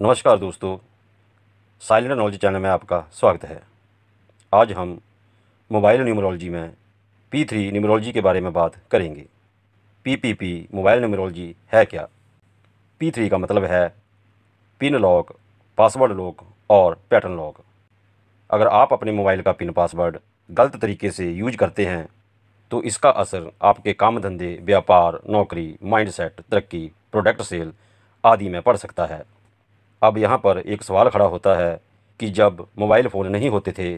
नमस्कार दोस्तों silent knowledge channel में आपका स्वागत है आज हम मोबाइल न्यूमरोलॉजी में पी थ्री न्यूमरोलॉजी के बारे में बात करेंगे P P P mobile numerology है क्या पी थ्री का मतलब है पिन लॉक पासवर्ड लॉक और पैटर्न लॉक अगर आप अपने मोबाइल का पिन पासवर्ड गलत तरीके से यूज करते हैं तो इसका असर आपके काम धंधे व्यापार नौकरी माइंडसेट तरक्की प्रोडक्ट सेल आदि में पड़ सकता है अब यहाँ पर एक सवाल खड़ा होता है कि जब मोबाइल फ़ोन नहीं होते थे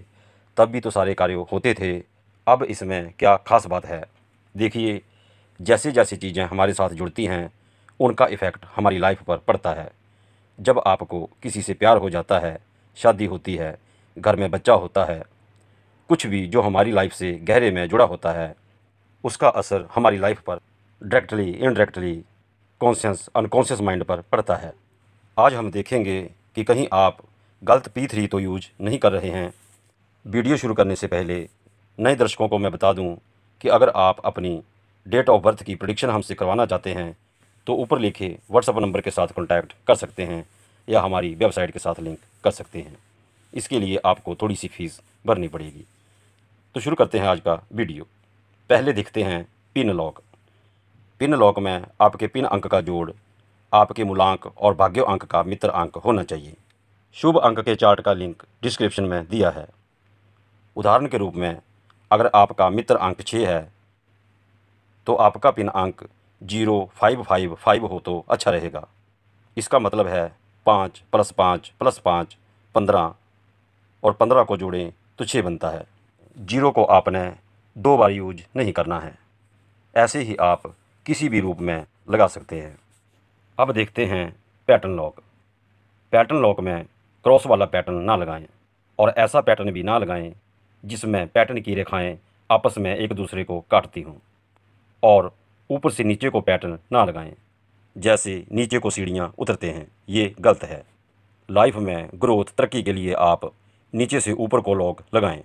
तब भी तो सारे कार्य होते थे अब इसमें क्या ख़ास बात है देखिए जैसे जैसे चीज़ें हमारे साथ जुड़ती हैं उनका इफ़ेक्ट हमारी लाइफ पर पड़ता है जब आपको किसी से प्यार हो जाता है शादी होती है घर में बच्चा होता है कुछ भी जो हमारी लाइफ से गहरे में जुड़ा होता है उसका असर हमारी लाइफ पर directly indirectly conscious unconscious mind पर पड़ता है आज हम देखेंगे कि कहीं आप गलत पी थ्री तो यूज नहीं कर रहे हैं वीडियो शुरू करने से पहले नए दर्शकों को मैं बता दूं कि अगर आप अपनी डेट ऑफ बर्थ की प्रडिक्शन हमसे करवाना चाहते हैं तो ऊपर लिखे व्हाट्सअप नंबर के साथ कॉन्टैक्ट कर सकते हैं या हमारी वेबसाइट के साथ लिंक कर सकते हैं इसके लिए आपको थोड़ी सी फीस भरनी पड़ेगी तो शुरू करते हैं आज का वीडियो पहले देखते हैं पिन लॉक पिन लॉक में आपके पिन अंक का जोड़ आपके मूलांक और भाग्य अंक का मित्र अंक होना चाहिए शुभ अंक के चार्ट का लिंक डिस्क्रिप्शन में दिया है उदाहरण के रूप में अगर आपका मित्र अंक छः है तो आपका पिन अंक जीरो फाइव फाइव फाइव हो तो अच्छा रहेगा इसका मतलब है पाँच प्लस पाँच प्लस पाँच पंद्रह और पंद्रह को जोड़ें तो छः बनता है जीरो को आपने दो बार यूज नहीं करना है ऐसे ही आप किसी भी रूप में लगा सकते हैं अब देखते हैं पैटर्न लॉक पैटर्न लॉक में क्रॉस वाला पैटर्न ना लगाएं और ऐसा पैटर्न भी ना लगाएं जिसमें पैटर्न की रेखाएं आपस में एक दूसरे को काटती हों और ऊपर से नीचे को पैटर्न ना लगाएं जैसे नीचे को सीढ़ियाँ उतरते हैं ये गलत है लाइफ में ग्रोथ तरक्की के लिए आप नीचे से ऊपर को लॉक लगाएं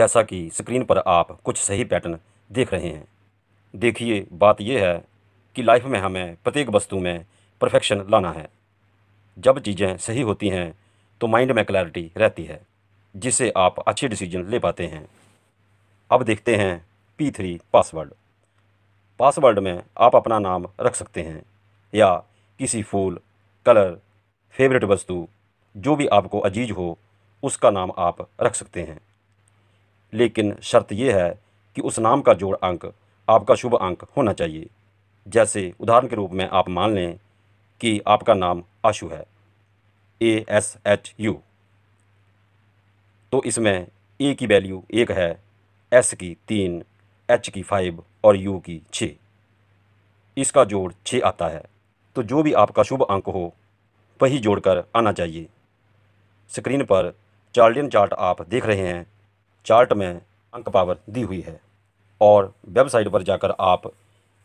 जैसा कि स्क्रीन पर आप कुछ सही पैटर्न देख रहे हैं देखिए बात यह है कि लाइफ में हमें प्रत्येक वस्तु में परफेक्शन लाना है जब चीज़ें सही होती हैं तो माइंड में क्लैरिटी रहती है जिससे आप अच्छे डिसीजन ले पाते हैं अब देखते हैं पी थ्री पासवर्ड पासवर्ड में आप अपना नाम रख सकते हैं या किसी फूल कलर फेवरेट वस्तु जो भी आपको अजीज हो उसका नाम आप रख सकते हैं लेकिन शर्त यह है कि उस नाम का जोड़ अंक आपका शुभ अंक होना चाहिए जैसे उदाहरण के रूप में आप मान लें कि आपका नाम आशु है ए एस एच यू तो इसमें ए e की वैल्यू एक है एस की तीन एच की फाइव और यू की छः इसका जोड़ छः आता है तो जो भी आपका शुभ अंक हो वही जोड़कर आना चाहिए स्क्रीन पर चार्टियन चार्ट आप देख रहे हैं चार्ट में अंक पावर दी हुई है और वेबसाइट पर जाकर आप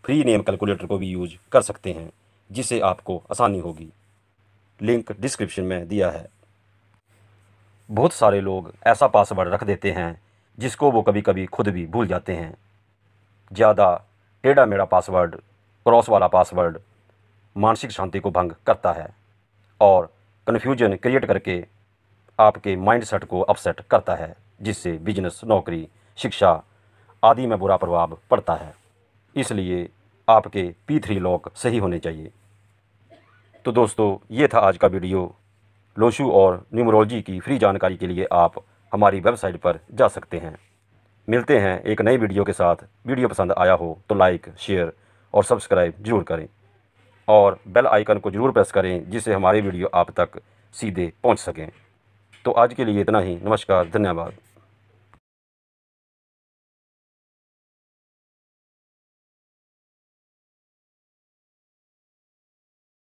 फ्री नेम कैलकुलेटर को भी यूज कर सकते हैं जिससे आपको आसानी होगी लिंक डिस्क्रिप्शन में दिया है बहुत सारे लोग ऐसा पासवर्ड रख देते हैं जिसको वो कभी कभी खुद भी भूल जाते हैं ज़्यादा टेढ़ा मेढ़ा पासवर्ड क्रॉस वाला पासवर्ड मानसिक शांति को भंग करता है और कन्फ्यूजन क्रिएट करके आपके माइंडसेट को अपसेट करता है जिससे बिजनेस नौकरी शिक्षा आदि में बुरा प्रभाव पड़ता है इसलिए आपके पी थ्री लॉक सही होने चाहिए तो दोस्तों ये था आज का वीडियो लोशू और न्यूमरोलॉजी की फ्री जानकारी के लिए आप हमारी वेबसाइट पर जा सकते हैं मिलते हैं एक नई वीडियो के साथ वीडियो पसंद आया हो तो लाइक शेयर और सब्सक्राइब जरूर करें और बेल आइकन को ज़रूर प्रेस करें जिससे हमारे वीडियो आप तक सीधे पहुंच सकें तो आज के लिए इतना ही नमस्कार धन्यवाद